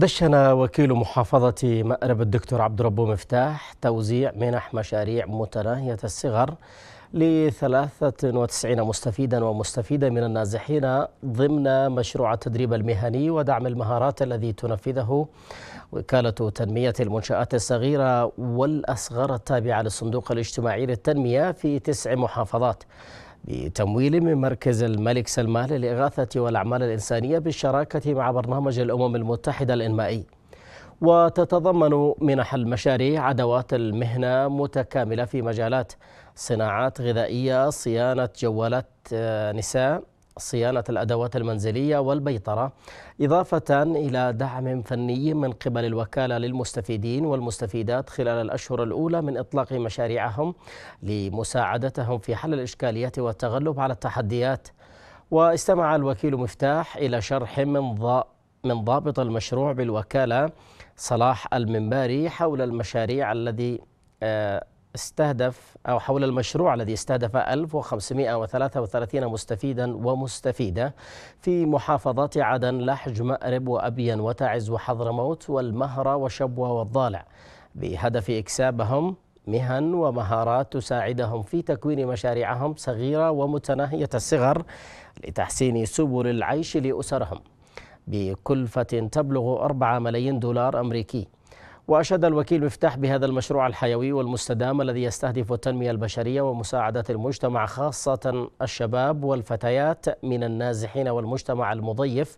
دشن وكيل محافظة مأرب الدكتور عبد ربه مفتاح توزيع منح مشاريع متناهية الصغر ل 93 مستفيدا ومستفيدة من النازحين ضمن مشروع التدريب المهني ودعم المهارات الذي تنفذه وكالة تنمية المنشآت الصغيرة والأصغر التابعة للصندوق الاجتماعي للتنمية في تسع محافظات بتمويل من مركز الملك سلمان للإغاثة والأعمال الإنسانية بالشراكة مع برنامج الأمم المتحدة الإنمائي وتتضمن منح المشاريع أدوات المهنة متكاملة في مجالات صناعات غذائية صيانة جوالات آه، نساء صيانة الأدوات المنزلية والبيطرة إضافة إلى دعم فني من قبل الوكالة للمستفيدين والمستفيدات خلال الأشهر الأولى من إطلاق مشاريعهم لمساعدتهم في حل الإشكاليات والتغلب على التحديات واستمع الوكيل مفتاح إلى شرح من ض... من ضابط المشروع بالوكالة صلاح المنباري حول المشاريع الذي آه، استهدف أو حول المشروع الذي استهدف 1533 مستفيدا ومستفيدة في محافظات عدن لحج مأرب وأبين وتعز وحضرموت والمهرة وشبوة والضالع بهدف إكسابهم مهن ومهارات تساعدهم في تكوين مشاريعهم صغيرة ومتناهية الصغر لتحسين سبل العيش لأسرهم بكلفة تبلغ 4 ملايين دولار أمريكي وأشاد الوكيل مفتاح بهذا المشروع الحيوي والمستدام الذي يستهدف التنمية البشرية ومساعدة المجتمع خاصة الشباب والفتيات من النازحين والمجتمع المضيف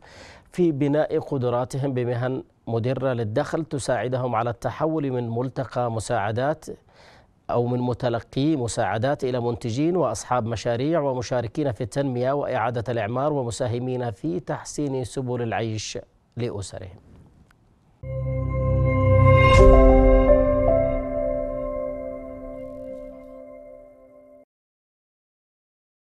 في بناء قدراتهم بمهن مدرة للدخل تساعدهم على التحول من ملتقى مساعدات أو من متلقي مساعدات إلى منتجين وأصحاب مشاريع ومشاركين في التنمية وإعادة الإعمار ومساهمين في تحسين سبل العيش لأسرهم